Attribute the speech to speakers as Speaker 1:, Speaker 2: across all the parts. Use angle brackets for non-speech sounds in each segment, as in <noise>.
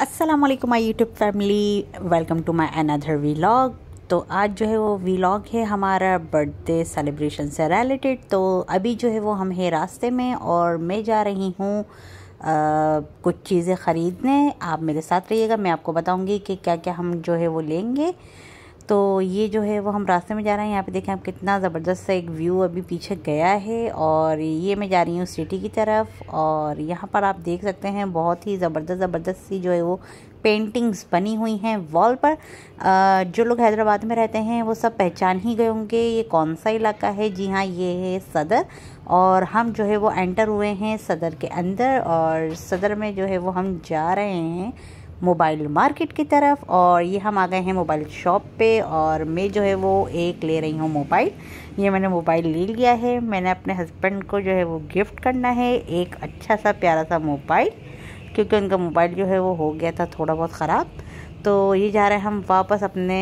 Speaker 1: Aslam my YouTube family welcome to my another vlog तो आज जो है वो वीलाग है हमारा बर्थडे सेलिब्रेशन से रिलेटेड तो अभी जो है वो हम है रास्ते में और मैं जा रही हूँ कुछ चीज़ें ख़रीदने आप मेरे साथ रहिएगा मैं आपको बताऊँगी कि क्या क्या हम जो है वो लेंगे तो ये जो है वो हम रास्ते में जा रहे हैं यहाँ पे देखें आप कितना ज़बरदस्त सा एक व्यू अभी पीछे गया है और ये मैं जा रही हूँ सिटी की तरफ और यहाँ पर आप देख सकते हैं बहुत ही ज़बरदस्त ज़बरदस्त सी जो है वो पेंटिंग्स बनी हुई हैं वॉल पर जो लोग हैदराबाद में रहते हैं वो सब पहचान ही गए होंगे ये कौन सा इलाका है जी हाँ ये है सदर और हम जो है वो एंटर हुए हैं सदर के अंदर और सदर में जो है वो हम जा रहे हैं मोबाइल मार्केट की तरफ और ये हम आ गए हैं मोबाइल शॉप पे और मैं जो है वो एक ले रही हूँ मोबाइल ये मैंने मोबाइल ले लिया है मैंने अपने हस्बैंड को जो है वो गिफ्ट करना है एक अच्छा सा प्यारा सा मोबाइल क्योंकि उनका मोबाइल जो है वो हो गया था थोड़ा बहुत ख़राब तो ये जा रहे हैं हम वापस अपने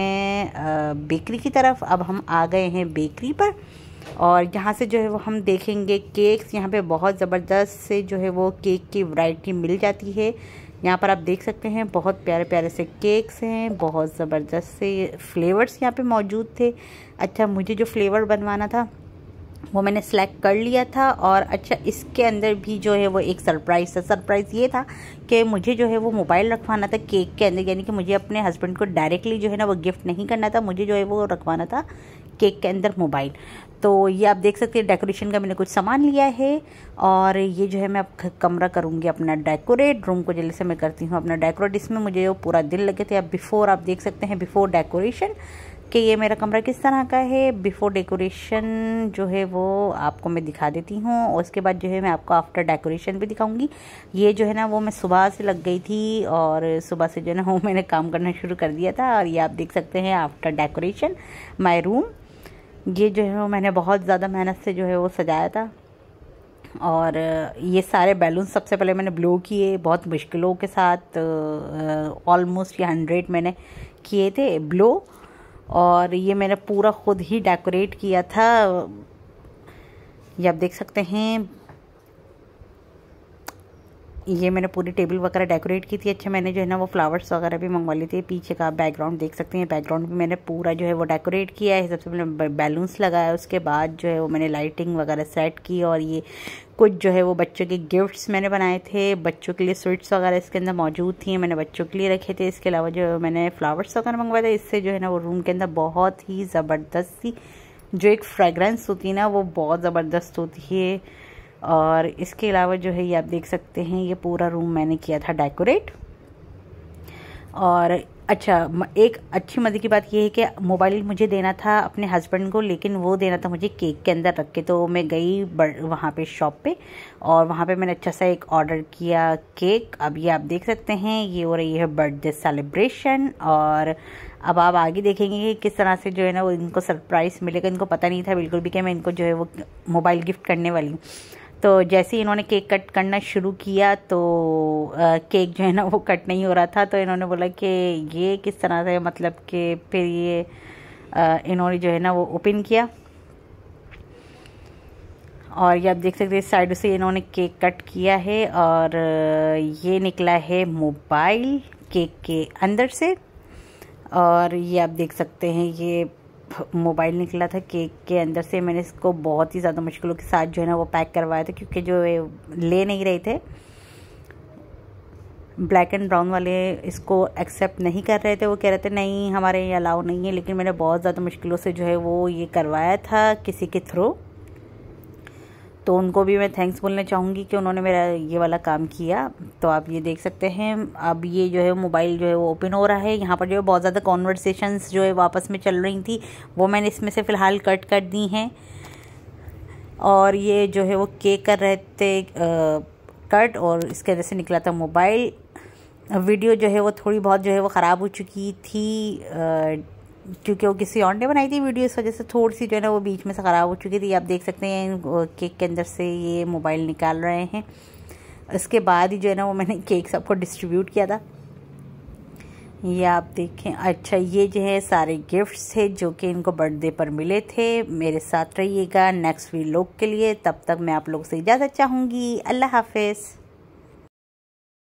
Speaker 1: बेकरी की तरफ अब हम आ गए हैं बेकरी पर और यहाँ से जो है वो हम देखेंगे केक्स यहाँ पे बहुत ज़बरदस्त से जो है वो केक की वैरायटी मिल जाती है यहाँ पर आप देख सकते हैं बहुत प्यारे प्यारे से केक्स हैं बहुत ज़बरदस्त से फ्लेवर्स यहाँ पे मौजूद थे अच्छा मुझे जो फ्लेवर बनवाना था वो मैंने सेलेक्ट कर लिया था और अच्छा इसके अंदर भी जो है वो एक सरप्राइज़ था सरप्राइज़ ये था कि मुझे जो है वो मोबाइल रखवाना था केक के अंदर यानी कि मुझे अपने हस्बैंड को डायरेक्टली जो है ना वो गिफ्ट नहीं करना था मुझे जो है वो रखवाना था केक के अंदर मोबाइल तो ये आप देख सकते हैं डेकोरेशन का मैंने कुछ सामान लिया है और ये जो है मैं अब कमरा करूँगी अपना डेकोरेट रूम को जल्दी से मैं करती हूँ अपना डेकोरेट इसमें मुझे वो पूरा दिल लगे थे अब बिफ़ोर आप देख सकते हैं बिफ़ोर डेकोरेशन कि ये मेरा कमरा किस तरह का है बिफ़ोर डेकोरेशन जो है वो आपको मैं दिखा देती हूँ और उसके बाद जो है मैं आपको आफ्टर डेकोरेशन भी दिखाऊंगी ये जो है ना वो मैं सुबह से लग गई थी और सुबह से जो है ना वो मैंने काम करना शुरू कर दिया था और ये आप देख सकते हैं आफ्टर डेकोरेशन माई रूम ये जो है वो मैंने बहुत ज़्यादा मेहनत से जो है वो सजाया था और ये सारे बैलून सबसे पहले मैंने ब्लो किए बहुत मुश्किलों के साथ ऑलमोस्ट ये हंड्रेड मैंने किए थे ब्लो और ये मैंने पूरा ख़ुद ही डेकोरेट किया था ये आप देख सकते हैं ये मैंने पूरी टेबल वगैरह डेकोरेट की थी अच्छा मैंने जो है ना वो फ्लावर्स वगैरह भी मंगवा लिए थे पीछे का बैकग्राउंड देख सकते हैं बैकग्राउंड भी मैंने पूरा जो है वो डेकोरेट किया है सबसे पहले बैलून्स लगाया उसके बाद जो है वो मैंने लाइटिंग वगैरह सेट की और ये कुछ जो है वो बच्चों के गिफ्ट्स मैंने बनाए थे बच्चों के लिए स्वीट्स वगैरह इसके अंदर मौजूद थी मैंने बच्चों के लिए रखे थे इसके अलावा जो मैंने फ्लावर्स वगैरह मंगवाए थे इससे जो है ना वो रूम के अंदर बहुत ही ज़बरदस्त जो एक फ्रेगरेंस होती है ना वो बहुत ज़बरदस्त होती है और इसके अलावा जो है ये आप देख सकते हैं ये पूरा रूम मैंने किया था डेकोरेट और अच्छा एक अच्छी मजे की बात यह है कि मोबाइल मुझे देना था अपने हस्बैंड को लेकिन वो देना था मुझे केक के अंदर रख के तो मैं गई वहाँ पे शॉप पे और वहाँ पे मैंने अच्छा सा एक ऑर्डर किया केक अब ये आप देख सकते हैं ये हो रही है बर्थडे सेलिब्रेशन और अब आप आगे देखेंगे कि किस तरह से जो है ना वो इनको सरप्राइज़ मिलेगा इनको पता नहीं था बिल्कुल भी कि मैं इनको जो है वो मोबाइल गिफ्ट करने वाली हूँ तो जैसे ही इन्होंने केक कट करना शुरू किया तो आ, केक जो है ना वो कट नहीं हो रहा था तो इन्होंने बोला कि ये किस तरह से मतलब कि फिर ये इन्होंने जो है ना वो ओपन किया और ये आप देख सकते हैं साइड से इन्होंने केक कट किया है और ये निकला है मोबाइल केक के अंदर से और ये आप देख सकते हैं ये मोबाइल निकला था केक के अंदर से मैंने इसको बहुत ही ज़्यादा मुश्किलों के साथ जो है ना वो पैक करवाया था क्योंकि जो ले नहीं रहे थे ब्लैक एंड ब्राउन वाले इसको एक्सेप्ट नहीं कर रहे थे वो कह रहे थे नहीं हमारे ये अलाउ नहीं है लेकिन मैंने बहुत ज़्यादा मुश्किलों से जो है वो ये करवाया था किसी के थ्रू तो उनको भी मैं थैंक्स बोलना चाहूँगी कि उन्होंने मेरा ये वाला काम किया तो आप ये देख सकते हैं अब ये जो है मोबाइल जो है वो ओपन हो रहा है यहाँ पर जो है बहुत ज़्यादा कॉन्वर्सेशंस जो है वापस में चल रही थी वो मैंने इसमें से फ़िलहाल कट कर दी हैं और ये जो है वो केक कर रहे थे कट और इसके वजह से निकला था मोबाइल वीडियो जो है वो थोड़ी बहुत जो है वो ख़राब हो चुकी थी क्योंकि वो किसी और ने बनाई थी वीडियो इस वजह से थोड़ी सी जो है ना वो बीच में से ख़राब हो चुकी थी आप देख सकते हैं केक के अंदर से ये मोबाइल निकाल रहे हैं इसके बाद ही जो है ना वो मैंने <laughs> केक सबको डिस्ट्रीब्यूट किया था ये आप देखें अच्छा ये जो है सारे गिफ्ट्स थे जो कि इनको बर्थडे पर मिले थे मेरे साथ रहिएगा नेक्स्ट वी के लिए तब तक मैं आप लोगों से इजाज़त चाहूँगी अल्लाह हाफिज़